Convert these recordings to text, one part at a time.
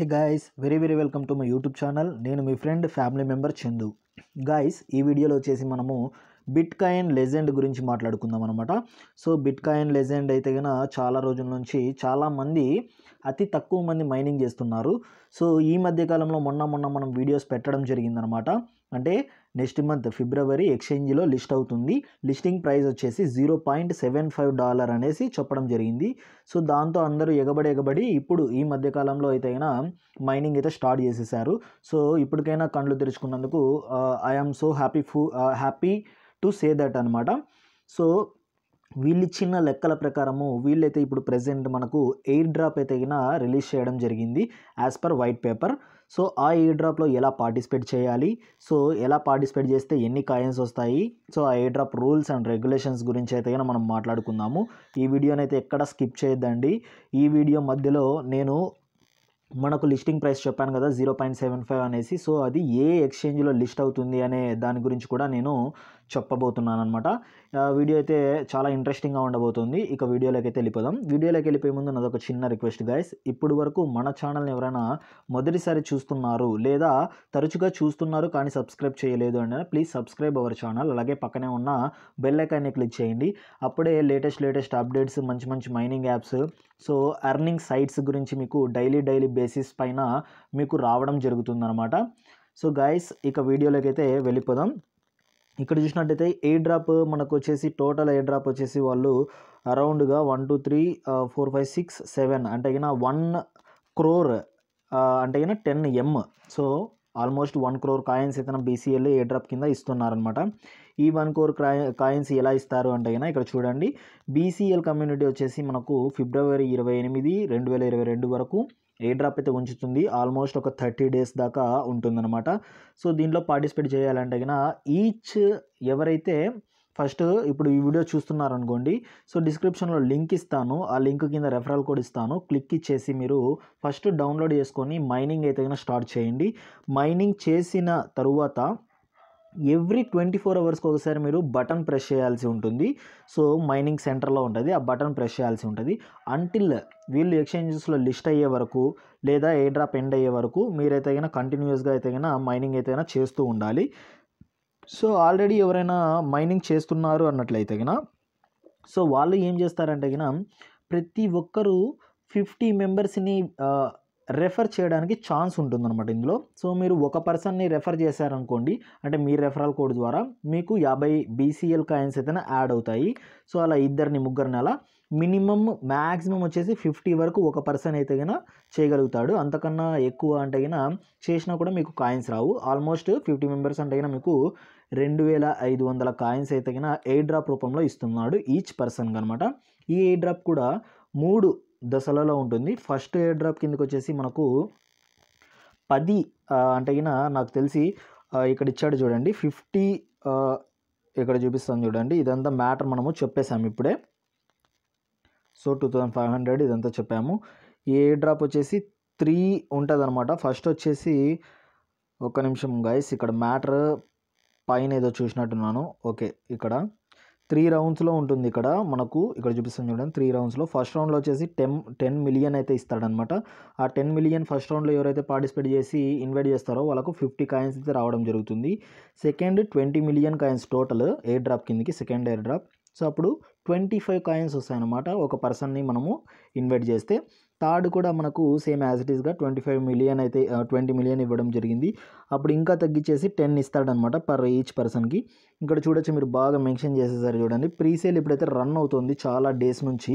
hey guys very very welcome to my YouTube channel నేను మీ friend family member Chandu guys ఈ వీడియోలో వచ్చేసి మనము బిట్ కాయిన్ లెజెండ్ గురించి మాట్లాడుకుందాం అనమాట సో బిట్ కాయిన్ లెజెండ్ అయితే కనుక చాలా రోజుల నుంచి చాలామంది అతి తక్కువ మంది మైనింగ్ చేస్తున్నారు సో ఈ మధ్య కాలంలో మొన్న మొన్న మనం వీడియోస్ పెట్టడం జరిగిందనమాట అంటే నెక్స్ట్ మంత్ ఫిబ్రవరి ఎక్స్చేంజ్లో లిస్ట్ అవుతుంది లిస్టింగ్ ప్రైస్ వచ్చేసి zero point seven five dollar అనేసి చెప్పడం జరిగింది సో దాంతో అందరూ ఎగబడి ఎగబడి ఇప్పుడు ఈ మధ్యకాలంలో అయితే అయినా మైనింగ్ అయితే స్టార్ట్ చేసేసారు సో ఇప్పటికైనా కండ్లు తెరుచుకున్నందుకు ఐఆమ్ సో హ్యాపీ ఫూ హ్యాపీ టు సే దట్ అనమాట సో వీళ్ళు ఇచ్చిన లెక్కల ప్రకారము వీళ్ళైతే ఇప్పుడు ప్రజెంట్ మనకు ఎయిర్ డ్రాప్ అయితే అయినా రిలీజ్ చేయడం జరిగింది as per white paper so ఆ ఎయిర్ డ్రాప్లో ఎలా పార్టిసిపేట్ చేయాలి సో ఎలా పార్టిసిపేట్ చేస్తే ఎన్ని కాయిన్స్ వస్తాయి సో ఆ airdrop rules and regulations గురించి అయితే అయినా మనం మాట్లాడుకుందాము ఈ వీడియోని అయితే ఎక్కడ స్కిప్ చేయొద్దండి ఈ వీడియో మధ్యలో నేను మనకు లిస్టింగ్ ప్రైస్ చెప్పాను కదా జీరో పాయింట్ సెవెన్ ఫైవ్ అనేసి సో అది ఏ ఎక్స్చేంజ్లో లిస్ట్ అవుతుంది అనే దాని గురించి కూడా నేను చెప్పబోతున్నాను అనమాట వీడియో అయితే చాలా ఇంట్రెస్టింగ్గా ఉండబోతుంది ఇక వీడియోలోకి అయితే వెళ్ళిపోదాం వీడియోలోకి వెళ్ళిపోయే ముందు నాదొక చిన్న రిక్వెస్ట్ గైస్ ఇప్పుడు వరకు మన ఛానల్ని ఎవరైనా మొదటిసారి చూస్తున్నారు లేదా తరచుగా చూస్తున్నారు కానీ సబ్స్క్రైబ్ చేయలేదు అంటే ప్లీజ్ సబ్స్క్రైబ్ అవర్ ఛానల్ అలాగే పక్కనే ఉన్న బెల్ క్లిక్ చేయండి అప్పుడే లేటెస్ట్ లేటెస్ట్ అప్డేట్స్ మంచి మంచి mining apps so earning sites గురించి మీకు డైలీ డైలీ బేసిస్ పైన మీకు రావడం జరుగుతుందన్నమాట సో గాయస్ ఇక వీడియోలోకి అయితే వెళ్ళిపోదాం ఇక్కడ చూసినట్టయితే ఎయిర్ డ్రాప్ మనకు వచ్చేసి టోటల్ ఎయిర్ డ్రాప్ వచ్చేసి వాళ్ళు అరౌండ్గా one two three four five six seven అంటే అయినా వన్ క్రోర్ అంటే అయినా ten M so almost one crore coins అయితే బీసీఎల్ ఎయిర్ డ్రాప్ కింద ఇస్తున్నారనమాట ఈ వన్ క్రోర్ కాయిన్స్ ఎలా ఇస్తారు అంటే అయినా ఇక్కడ చూడండి బీసీఎల్ కమ్యూనిటీ వచ్చేసి మనకు ఫిబ్రవరి ఇరవై ఎనిమిది రెండు వేల ఇరవై రెండు వరకు ఎయిర్ డ్రాప్ అయితే ఉంచుతుంది ఆల్మోస్ట్ ఒక థర్టీ డేస్ దాకా ఉంటుందన్నమాట సో దీంట్లో పార్టిసిపేట్ చేయాలంటే కన్నా ఈచ్ ఎవరైతే ఫస్ట్ ఇప్పుడు ఈ వీడియో చూస్తున్నారనుకోండి సో డిస్క్రిప్షన్లో లింక్ ఇస్తాను ఆ లింక్ కింద రెఫరల్ కోడ్ ఇస్తాను క్లిక్ ఇచ్చేసి మీరు ఫస్ట్ డౌన్లోడ్ చేసుకొని మైనింగ్ అయితే కనుక స్టార్ట్ చేయండి మైనింగ్ చేసిన తరువాత ఎవ్రీ ట్వంటీ ఫోర్ అవర్స్కి ఒకసారి మీరు బటన్ ప్రెస్ చేయాల్సి ఉంటుంది సో మైనింగ్ సెంటర్లో ఉంటుంది ఆ బటన్ ప్రెస్ చేయాల్సి ఉంటుంది అంటిల్ వీళ్ళు ఎక్స్చేంజెస్లో లిస్ట్ అయ్యే వరకు లేదా ఏ డ్రాప్ ఎండ్ అయ్యే వరకు మీరైతే అయినా కంటిన్యూస్గా అయితే అయినా మైనింగ్ అయితే అయినా చేస్తూ ఉండాలి సో ఆల్రెడీ ఎవరైనా మైనింగ్ చేస్తున్నారు అన్నట్లయితే కన సో వాళ్ళు ఏం చేస్తారంటే కన ప్రతి ఒక్కరూ ఫిఫ్టీ మెంబర్స్ని రెఫర్ చేయడానికి ఛాన్స్ ఉంటుందన్నమాట ఇందులో సో మీరు ఒక పర్సన్ని రెఫర్ చేశారనుకోండి అంటే మీ రెఫరల్ కోడ్ ద్వారా మీకు యాభై బీసీఎల్ కాయిన్స్ అయితే యాడ్ అవుతాయి సో అలా ఇద్దరిని ముగ్గురిని అలా మినిమమ్ మ్యాక్సిమం వచ్చేసి ఫిఫ్టీ వరకు ఒక పర్సన్ అయితే కన్నా చేయగలుగుతాడు అంతకన్నా ఎక్కువ అంటే కన్నా చేసినా కూడా మీకు కాయిన్స్ రావు ఆల్మోస్ట్ ఫిఫ్టీ మెంబర్స్ అంటే కన్నా మీకు రెండు వేల ఐదు వందల కాయిన్స్ అయితే కన్నా ఎయిర్ డ్రాప్ రూపంలో ఇస్తున్నాడు ఈచ్ పర్సన్గా అనమాట ఈ ఎయిర్ డ్రాప్ కూడా మూడు దశలలో ఉంటుంది ఫస్ట్ ఎయిర్ డ్రాప్ కిందకి వచ్చేసి మనకు పది అంటే నాకు తెలిసి ఇక్కడ ఇచ్చాడు చూడండి ఫిఫ్టీ ఇక్కడ చూపిస్తాను చూడండి ఇదంతా మ్యాటర్ మనము చెప్పేసాము ఇప్పుడే so two thousand five hundred ఇదంతా చెప్పాము ఈ ఎయిర్ డ్రాప్ వచ్చేసి త్రీ ఉంటుంది ఫస్ట్ వచ్చేసి ఒక నిమిషం గైస్ ఇక్కడ మ్యాటర్ పైన ఏదో చూసినట్టున్నాను ఓకే ఇక్కడ త్రీ రౌండ్స్లో ఉంటుంది ఇక్కడ మనకు ఇక్కడ చూపిస్తుంది చూడండి త్రీ రౌండ్స్లో ఫస్ట్ రౌండ్లో వచ్చేసి టెన్ టెన్ మిలియన్ అయితే ఇస్తాడనమాట ఆ టెన్ మిలియన్ ఫస్ట్ రౌండ్లో ఎవరైతే పార్టిసిపేట్ చేసి ఇన్వైట్ చేస్తారో వాళ్ళకు ఫిఫ్టీ కాయిన్స్ అయితే రావడం జరుగుతుంది second twenty million coins total airdrop కిందకి సెకండ్ ఎయిర్ డ్రాప్ సో అప్పుడు ట్వంటీ ఫైవ్ కాయిన్స్ వస్తాయన్నమాట ఒక పర్సన్ని మనము ఇన్వైట్ చేస్తే థర్డ్ కూడా మనకు సేమ్ యాజ్ ఇట్ ఈస్గా ట్వంటీ ఫైవ్ మిలియన్ అయితే ట్వంటీ మిలియన్ ఇవ్వడం జరిగింది అప్పుడు ఇంకా తగ్గించేసి టెన్ ఇస్తాడనమాట పర్ ఈచ్ పర్సన్కి ఇక్కడ చూడొచ్చు మీరు బాగా మెన్షన్ చేసేసారు చూడండి ప్రీసేల్ ఇప్పుడైతే రన్ అవుతుంది చాలా డేస్ నుంచి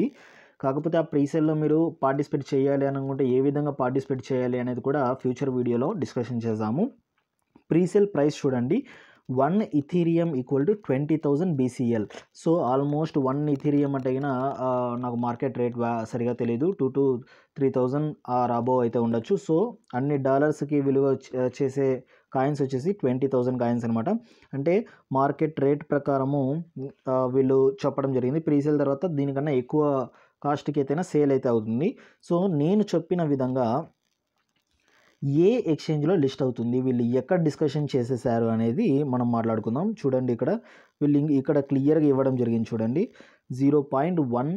కాకపోతే ఆ ప్రీసేల్లో మీరు పార్టిసిపేట్ చేయాలి అని అనుకుంటే ఏ విధంగా పార్టిసిపేట్ చేయాలి అనేది కూడా ఫ్యూచర్ వీడియోలో డిస్కషన్ చేద్దాము ప్రీసేల్ ప్రైస్ చూడండి one Ethereum equal to twenty thousand BCL so almost one Ethereum అంటే నాకు మార్కెట్ రేట్ సరిగా తెలియదు టూ టు త్రీ థౌజండ్ రాబో అయితే ఉండొచ్చు సో అన్ని డాలర్స్కి విలువ చేసే కాయిన్స్ వచ్చేసి ట్వంటీ థౌజండ్ కాయిన్స్ అనమాట అంటే మార్కెట్ రేట్ ప్రకారము వీళ్ళు చెప్పడం జరిగింది ప్రీసేల్ తర్వాత దీనికన్నా ఎక్కువ కాస్ట్కి అయితేనే సేల్ అయితే అవుతుంది సో నేను చెప్పిన విధంగా ఏ ఎక్స్చేంజ్లో లిస్ట్ అవుతుంది వీళ్ళు ఎక్కడ డిస్కషన్ చేసేసారు అనేది మనం మాట్లాడుకుందాం చూడండి ఇక్కడ వీళ్ళు ఇక్కడ క్లియర్గా ఇవ్వడం జరిగింది చూడండి zero point one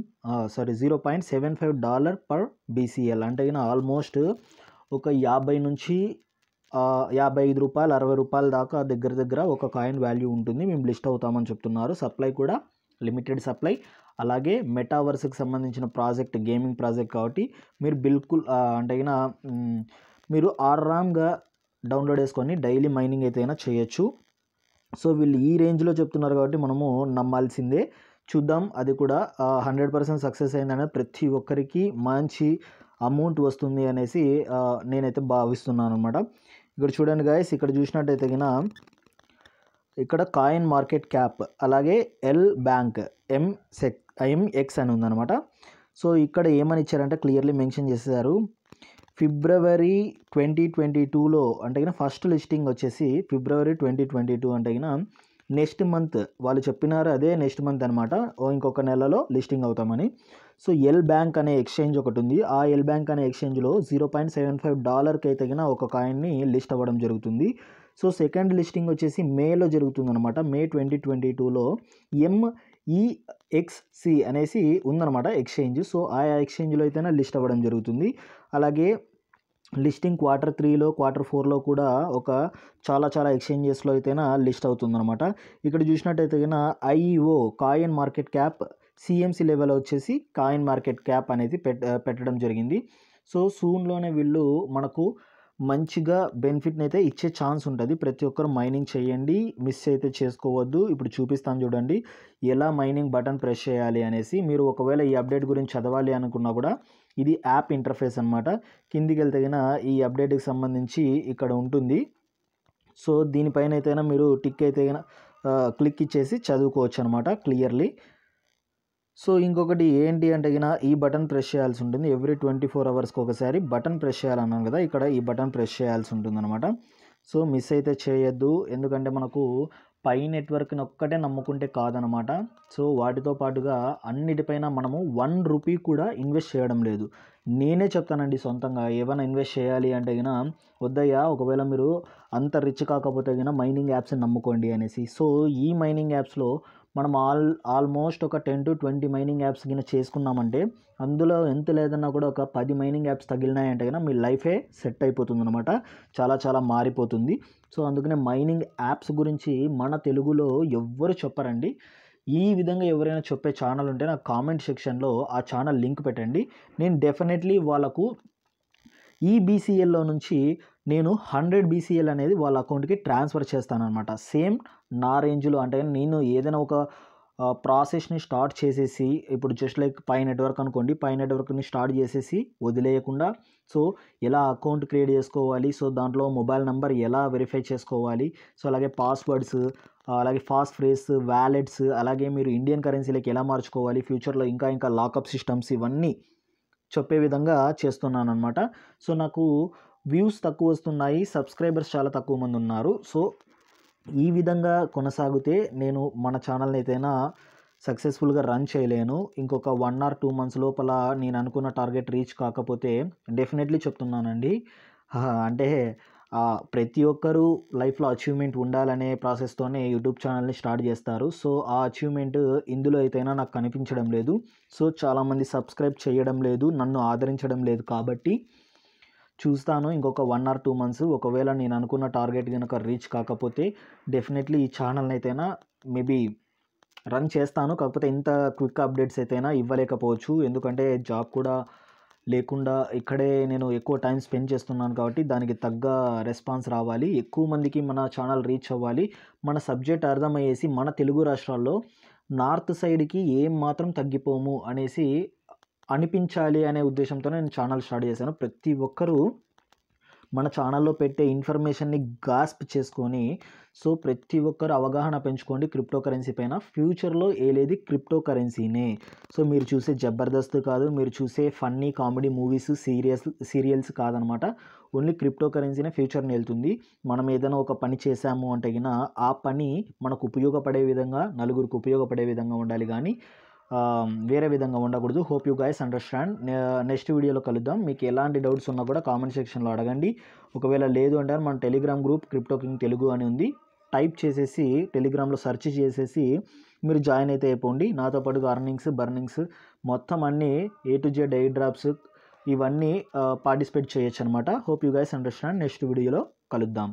sorry zero point seven five dollar per BCL అంటే ఆల్మోస్ట్ ఒక యాభై నుంచి యాభై ఐదు రూపాయలు అరవై రూపాయల దాకా దగ్గర దగ్గర ఒక కాయిన్ వాల్యూ ఉంటుంది మేము లిస్ట్ అవుతామని చెప్తున్నారు సప్లై కూడా లిమిటెడ్ సప్లై అలాగే మెటావర్స్కి సంబంధించిన ప్రాజెక్ట్ గేమింగ్ ప్రాజెక్ట్ కాబట్టి మీరు బిల్కుల్ అంటే మీరు ఆర్రామ్గా డౌన్లోడ్ చేసుకొని డైలీ మైనింగ్ అయితే అయినా చేయొచ్చు సో వీళ్ళు ఈ రేంజ్లో చెప్తున్నారు కాబట్టి మనము నమ్మాల్సిందే చూద్దాం అది కూడా హండ్రెడ్ పర్సెంట్ సక్సెస్ అయిందని ప్రతి ఒక్కరికి మంచి అమౌంట్ వస్తుంది అనేసి నేనైతే భావిస్తున్నాను అనమాట ఇక్కడ చూడండి గాయస్ ఇక్కడ చూసినట్టయితే గిన ఇక్కడ కాయిన్ మార్కెట్ క్యాప్ అలాగే ఎల్ బ్యాంక్ ఎం సెక్ ఎంఎక్స్ అని ఉందన్నమాట సో ఇక్కడ ఏమని ఇచ్చారంటే క్లియర్లీ మెన్షన్ చేసేసారు ఫిబ్రవరి ట్వంటీ ట్వంటీ టూలో అంటే కన్నా ఫస్ట్ లిస్టింగ్ వచ్చేసి ఫిబ్రవరి ట్వంటీ ట్వంటీ టూ అంటే కన్నా నెక్స్ట్ మంత్ వాళ్ళు చెప్పినారు అదే నెక్స్ట్ మంత్ అనమాట ఇంకొక నెలలో లిస్టింగ్ అవుతామని సో ఎల్ బ్యాంక్ అనే ఎక్స్చేంజ్ ఒకటి ఉంది ఆ ఎల్ బ్యాంక్ అనే ఎక్స్చేంజ్లో జీరో పాయింట్ సెవెన్ ఫైవ్ డాలర్కి అయితే ఒక కాయిన్ని లిస్ట్ అవ్వడం జరుగుతుంది సో సెకండ్ లిస్టింగ్ వచ్చేసి మేలో జరుగుతుంది అనమాట మే ట్వంటీ ట్వంటీ టూలో ఎంఈఎక్స్సి అనేసి ఉందన్నమాట ఎక్స్చేంజ్ సో ఆ ఎక్స్చేంజ్లో అయితేనే లిస్ట్ అవ్వడం జరుగుతుంది అలాగే లిస్టింగ్ క్వార్టర్ త్రీలో క్వార్టర్ ఫోర్లో కూడా ఒక చాలా చాలా ఎక్స్చేంజెస్లో అయితేనా లిస్ట్ అవుతుందన్నమాట ఇక్కడ చూసినట్టయితే కన్నా IEO coin market cap CMC level వచ్చేసి కాయిన్ మార్కెట్ క్యాప్ అనేది పెట్టడం జరిగింది సో సూన్లోనే వీళ్ళు మనకు మంచిగా బెనిఫిట్ని అయితే ఇచ్చే ఛాన్స్ ఉంటుంది ప్రతి ఒక్కరు మైనింగ్ చేయండి మిస్ అయితే చేసుకోవద్దు ఇప్పుడు చూపిస్తాను చూడండి ఎలా మైనింగ్ బటన్ ప్రెస్ చేయాలి అనేసి మీరు ఒకవేళ ఈ అప్డేట్ గురించి చదవాలి అనుకున్నా కూడా ఇది యాప్ ఇంటర్ఫేస్ అనమాట కిందికి వెళ్తగిన ఈ అప్డేట్కి సంబంధించి ఇక్కడ ఉంటుంది సో దీనిపైన అయితే మీరు టిక్ అయితే క్లిక్ ఇచ్చేసి చదువుకోవచ్చు అనమాట క్లియర్లీ సో ఇంకొకటి ఏంటి అంటే గిన ఈ బటన్ ప్రెస్ చేయాల్సి ఉంటుంది ఎవ్రీ ట్వంటీ ఫోర్ అవర్స్కి ఒకసారి బటన్ ప్రెస్ చేయాలన్నాను కదా ఇక్కడ ఈ బటన్ ప్రెస్ చేయాల్సి ఉంటుంది అనమాట సో మిస్ అయితే చేయొద్దు ఎందుకంటే మనకు పై నెట్వర్క్ని ఒక్కటే నమ్ముకుంటే కాదనమాట సో వాటితో పాటుగా అన్నిటిపైన మనము వన్ రూపీ కూడా ఇన్వెస్ట్ చేయడం లేదు నేనే చెప్తానండి సొంతంగా ఏమైనా ఇన్వెస్ట్ చేయాలి అంటే గిన వద్దయ్యా ఒకవేళ మీరు అంత రిచ్ కాకపోతే గిన మైనింగ్ యాప్స్ని నమ్ముకోండి అనేసి సో ఈ మైనింగ్ యాప్స్లో మనం ఆల్ ఆల్మోస్ట్ ఒక ten to twenty mining apps కింద చేసుకున్నామంటే అందులో ఎంత లేదన్నా కూడా ఒక పది మైనింగ్ యాప్స్ తగిలినాయంటే కనుక మీ లైఫే సెట్ అయిపోతుంది అనమాట చాలా చాలా మారిపోతుంది సో అందుకనే మైనింగ్ యాప్స్ గురించి మన తెలుగులో ఎవ్వరు చెప్పరండి ఈ విధంగా ఎవరైనా చెప్పే ఛానల్ ఉంటే నా కామెంట్ సెక్షన్లో ఆ ఛానల్ లింక్ పెట్టండి నేను డెఫినెట్లీ వాళ్ళకు ఈ బీసీఎల్లో నుంచి నేను హండ్రెడ్ బీసీఎల్ అనేది వాళ్ళ అకౌంట్కి ట్రాన్స్ఫర్ చేస్తాను అనమాట సేమ్ నా రేంజ్లో అంటే నేను ఏదైనా ఒక ప్రాసెస్ని స్టార్ట్ చేసేసి ఇప్పుడు జస్ట్ లైక్ పై నెట్వర్క్ అనుకోండి పై నెట్వర్క్ని స్టార్ట్ చేసేసి వదిలేయకుండా సో ఎలా అకౌంట్ క్రియేట్ చేసుకోవాలి సో దాంట్లో మొబైల్ నెంబర్ ఎలా వెరిఫై చేసుకోవాలి సో అలాగే పాస్వర్డ్స్ అలాగే ఫాస్ట్ ఫ్రేస్ వ్యాలెట్స్ అలాగే మీరు ఇండియన్ కరెన్సీలకి ఎలా మార్చుకోవాలి ఫ్యూచర్లో ఇంకా ఇంకా లాకప్ సిస్టమ్స్ ఇవన్నీ చెప్పే విధంగా చేస్తున్నాను అనమాట సో నాకు వ్యూస్ తక్కువ వస్తున్నాయి సబ్స్క్రైబర్స్ చాలా తక్కువ మంది ఉన్నారు సో ఈ విధంగా కొనసాగితే నేను మన ఛానల్ని అయితేనా సక్సెస్ఫుల్గా రన్ చేయలేను ఇంకొక వన్ ఆర్ టూ మంత్స్ లోపల నేను అనుకున్న టార్గెట్ రీచ్ కాకపోతే డెఫినెట్లీ చెప్తున్నానండి అంటే ప్రతి ఒక్కరూ లైఫ్లో అచీవ్మెంట్ ఉండాలనే ప్రాసెస్తోనే యూట్యూబ్ ఛానల్ని స్టార్ట్ చేస్తారు సో ఆ అచీవ్మెంట్ ఇందులో అయితేనా నాకు కనిపించడం లేదు సో చాలామంది సబ్స్క్రైబ్ చేయడం లేదు నన్ను ఆదరించడం లేదు కాబట్టి చూస్తాను ఇంకొక వన్ ఆర్ టూ మంత్స్ ఒకవేళ నేను అనుకున్న టార్గెట్ కనుక రీచ్ కాకపోతే డెఫినెట్లీ ఈ ఛానల్ని అయితేనా మేబీ రన్ చేస్తాను కాకపోతే ఇంత క్విక్ అప్డేట్స్ అయితేనా ఇవ్వలేకపోవచ్చు ఎందుకంటే జాబ్ కూడా లేకుండా ఇక్కడే నేను ఎక్కువ టైం స్పెండ్ చేస్తున్నాను కాబట్టి దానికి తగ్గ రెస్పాన్స్ రావాలి ఎక్కువ మందికి మన ఛానల్ రీచ్ అవ్వాలి మన సబ్జెక్ట్ అర్థమయ్యేసి మన తెలుగు రాష్ట్రాల్లో నార్త్ సైడ్కి ఏం మాత్రం తగ్గిపోము అనేసి అనిపించాలి అనే ఉద్దేశంతో నేను ఛానల్ స్టార్ట్ చేశాను ప్రతి ఒక్కరూ మన ఛానల్లో పెట్టే ఇన్ఫర్మేషన్ని గాస్ప్ చేసుకొని సో ప్రతి ఒక్కరు అవగాహన పెంచుకోండి క్రిప్టో కరెన్సీ పైన ఫ్యూచర్లో ఏలేది క్రిప్టో కరెన్సీనే సో మీరు చూసే జబర్దస్త్ కాదు మీరు చూసే funny comedy movies serious serials కాదనమాట ఓన్లీ క్రిప్టో కరెన్సీనే ఫ్యూచర్ని వెళ్తుంది మనం ఏదైనా ఒక పని చేశాము అంటే ఆ పని మనకు ఉపయోగపడే విధంగా నలుగురికి ఉపయోగపడే విధంగా ఉండాలి కానీ వేరే విధంగా ఉండకూడదు hope you guys understand next వీడియోలో కలుద్దాం మీకు ఎలాంటి డౌట్స్ ఉన్నా కూడా కామెంట్ సెక్షన్లో అడగండి ఒకవేళ లేదు అంటే మన Telegram group crypto king Telugu అని ఉంది టైప్ చేసేసి టెలిగ్రామ్లో సెర్చ్ చేసేసి మీరు జాయిన్ అయితే అయిపోండి నాతో పాటుగా అర్నింగ్స్ బర్నింగ్స్ మొత్తం అన్నీ A to Z airdrops ఇవన్నీ పార్టిసిపేట్ చేయొచ్చు అనమాట hope you guys understand next వీడియోలో కలుద్దాం